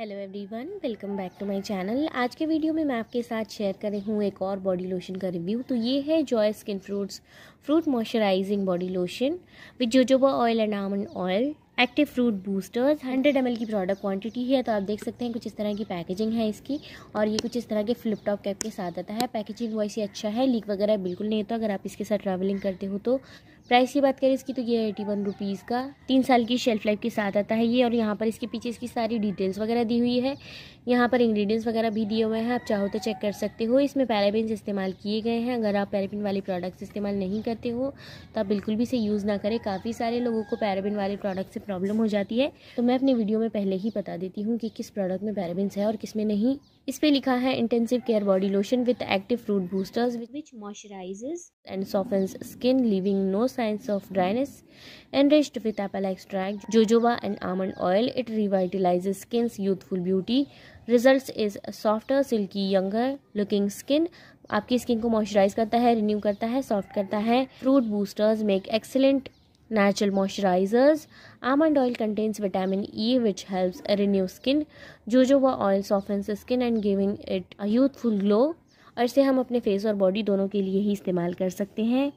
Hello everyone welcome back to my channel आज के video में मैं आपके साथ शेयर कर रही हूँ एक और बॉडी लोशन का रिव्यू तो ये है Joy skin fruits fruit moisturising body lotion with jojoba oil and almond oil active fruit boosters 100 M की प्रोडक्ट क्वांटिटी है तो आप देख सकते हैं कुछ इस तरह की पैकेजिंग है इसकी और ये कुछ इस तरह के फ्लिपटॉप कैप के साथ आता है पैकेजिंग वैसे अच्छा है लीक वगैरह बिल्कुल नहीं होता तो अगर आप इसके साथ ट्रैवलिंग करते हो तो प्राइस की बात करें इसकी तो ये एटी वन रुपीज़ का तीन साल की शेल्फ़ लाइफ के साथ आता है ये और यहाँ पर इसके पीछे इसकी सारी डिटेल्स वगैरह दी हुई है यहाँ पर इंग्रेडिएंट्स वगैरह भी दिए हुए हैं आप चाहो तो चेक कर सकते हो इसमें पैराबिन इस्तेमाल किए गए हैं अगर आप पैराबिन वाले प्रोडक्ट्स इस्तेमाल नहीं करते हो तो आप बिल्कुल भी इसे यूज़ ना करें काफ़ी सारे लोगों को पैराबिन वाले प्रोडक्ट से प्रॉब्लम हो जाती है तो मैं अपनी वीडियो में पहले ही बता देती हूँ कि किस प्रोडक्ट में पैराबिन है और किस में नहीं इस पर लिखा है intensive care body lotion with active fruit boosters which moisturise and softens skin living no signs of dryness. Enriched with apple extract, jojoba and almond oil, it revitalizes skin's youthful beauty. Results is softer, silky, younger looking skin. आपकी skin को moisturise करता है renew करता है soft करता है fruit boosters make excellent natural moisturisers almond oil contains vitamin E which helps renew skin jojoba oil oil the skin and giving it a youthful glow और इसे हम अपने फेस और बॉडी दोनों के लिए ही इस्तेमाल कर सकते हैं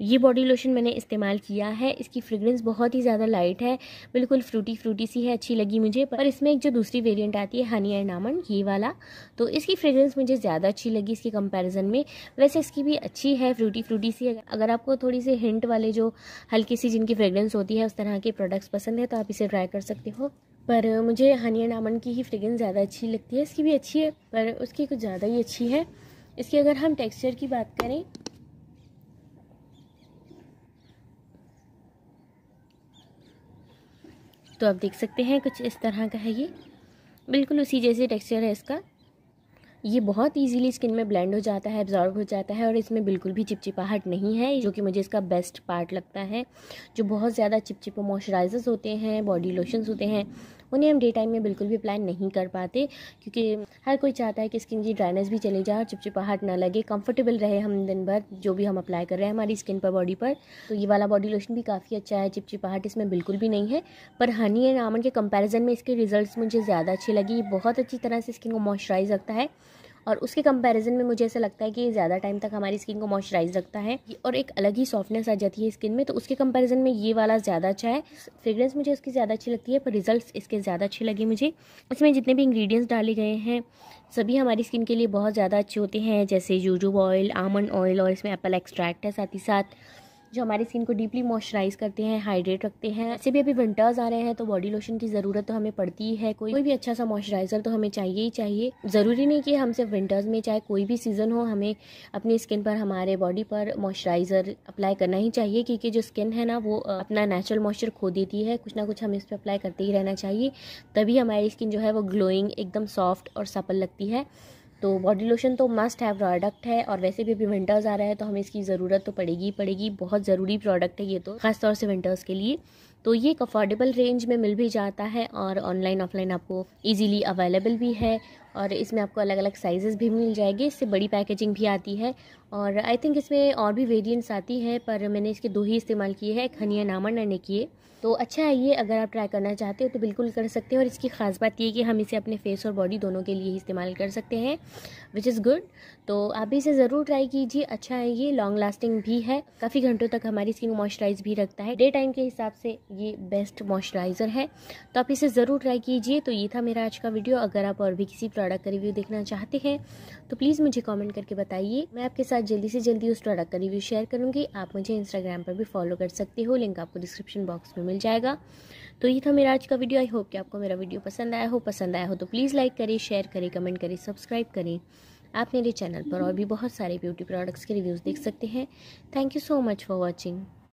ये बॉडी लोशन मैंने इस्तेमाल किया है इसकी फ्रेगरेंस बहुत ही ज़्यादा लाइट है बिल्कुल फ्रूटी फ्रूटी सी है अच्छी लगी मुझे पर इसमें एक जो दूसरी वेरिएंट आती है हनी एंड आमंड ये वाला तो इसकी फ्रेगरेंस मुझे ज़्यादा अच्छी लगी इसके कंपैरिजन में वैसे इसकी भी अच्छी है फ्रूटी फ्रूटी सी है अगर आपको थोड़ी सी हिंट वाले जो हल्की सी जिनकी फ्रेगरेंस होती है उस तरह के प्रोडक्ट्स पसंद है तो आप इसे ट्राई कर सकते हो पर मुझे हनी एंड आमंड की ही फ्रेगरेंस ज़्यादा अच्छी लगती है इसकी भी अच्छी है पर उसकी कुछ ज़्यादा ही अच्छी है इसकी अगर हम टेक्सचर की बात करें तो आप देख सकते हैं कुछ इस तरह का है ये बिल्कुल उसी जैसे टेक्सचर है इसका ये बहुत इजीली स्किन में ब्लेंड हो जाता है एब्जॉर्ब हो जाता है और इसमें बिल्कुल भी चिपचिपाहट नहीं है जो कि मुझे इसका बेस्ट पार्ट लगता है जो बहुत ज़्यादा चिपचिपो मॉइस्चराइजर्स होते हैं बॉडी लोशंस होते हैं उन्हें हम डे टाइम में बिल्कुल भी अप्लाई नहीं कर पाते क्योंकि हर कोई चाहता है कि स्किन की ड्राइनेस भी चली जाए और चिपचिपाहट ना लगे कंफर्टेबल रहे हम दिन भर जो भी हम अप्लाई कर रहे हैं हमारी स्किन पर बॉडी पर तो ये वाला बॉडी लोशन भी काफ़ी अच्छा है चिपचिपाहट इसमें बिल्कुल भी नहीं है पर हनी एंड आमंड के कंपेरिजन में इसके रिजल्ट मुझे ज़्यादा अच्छे लगे ये बहुत अच्छी तरह से स्किन को मॉइस्चराइज रखता है और उसके कंपैरिजन में मुझे ऐसा लगता है कि ये ज़्यादा टाइम तक हमारी स्किन को मॉइस्चराइज रखता है और एक अलग ही सॉफ्टनेस आ जाती है स्किन में तो उसके कंपैरिजन में ये वाला ज़्यादा अच्छा है फ्रेग्रेंस मुझे उसकी ज़्यादा अच्छी लगती है पर रिजल्ट इसके ज़्यादा अच्छे लगे मुझे इसमें जितने भी इंग्रीडियंट्स डाले गए हैं सभी हमारी स्किन के लिए बहुत ज़्यादा अच्छे होते हैं जैसे जूजूब ऑयल आमंड ऑयल और इसमें एप्पल एक्सट्रैक्ट है साथ ही साथ जो हमारे स्किन को डीपली मॉइस्चराइज करते हैं हाइड्रेट रखते हैं ऐसे भी अभी विंटर्स आ रहे हैं तो बॉडी लोशन की ज़रूरत तो हमें पड़ती ही है कोई भी अच्छा सा मॉइस्चराइज़र तो हमें चाहिए ही चाहिए ज़रूरी नहीं कि हम सिर्फ विंटर्स में चाहे कोई भी सीज़न हो हमें अपनी स्किन पर हमारे बॉडी पर मॉइस्चराइज़र अप्लाई करना ही चाहिए क्योंकि जो स्किन है ना वो अपना नेचुरल मॉइस्चर खो देती है कुछ ना कुछ हमें इस पर अप्लाई करते ही रहना चाहिए तभी हमारी स्किन जो है वो ग्लोइंग एकदम सॉफ्ट और सपल लगती है तो बॉडी लोशन तो मस्ट हैव प्रोडक्ट है और वैसे भी अभी विंटर्स आ रहा है तो हमें इसकी ज़रूरत तो पड़ेगी ही पड़ेगी बहुत ज़रूरी प्रोडक्ट है ये तो ख़ासतौर से विंटर्स के लिए तो ये एक अफोर्डेबल रेंज में मिल भी जाता है और ऑनलाइन ऑफलाइन आपको ईजीली अवेलेबल भी है और इसमें आपको अलग अलग साइज़ेस भी मिल जाएंगे इससे बड़ी पैकेजिंग भी आती है और आई थिंक इसमें और भी वेरिएंट्स आती हैं पर मैंने इसके दो ही इस्तेमाल किए हैं एक हनिया नामा ने किए तो अच्छा है ये अगर आप ट्राई करना चाहते हो तो बिल्कुल कर सकते हैं और इसकी ख़ास बात ये कि हम इसे अपने फेस और बॉडी दोनों के लिए ही इस्तेमाल कर सकते हैं विच इज़ गुड तो आप भी इसे ज़रूर ट्राई कीजिए अच्छा है ये लॉन्ग लास्टिंग भी है काफ़ी घंटों तक हमारी स्किन मॉइस्चराइज भी रखता है डे टाइम के हिसाब से ये बेस्ट मॉइस्चराइज़र है तो आप इसे ज़रूर ट्राई कीजिए तो ये था मेरा आज का वीडियो अगर आप और भी किसी प्रोडक्ट का रिव्यू देखना चाहते हैं तो प्लीज़ मुझे कमेंट करके बताइए मैं आपके साथ जल्दी से जल्दी उस प्रोडक्ट का रिव्यू शेयर करूँगी आप मुझे इंस्टाग्राम पर भी फॉलो कर सकते हो लिंक आपको डिस्क्रिप्शन बॉक्स में मिल जाएगा तो ये था मेरा आज का वीडियो आई होप कि आपको मेरा वीडियो पसंद आया हो पसंद आया हो तो प्लीज़ लाइक करें शेयर करें कमेंट करें सब्सक्राइब करें आप मेरे चैनल पर और भी बहुत सारे ब्यूटी प्रोडक्ट्स के रिव्यूज़ देख सकते हैं thank you so much for watching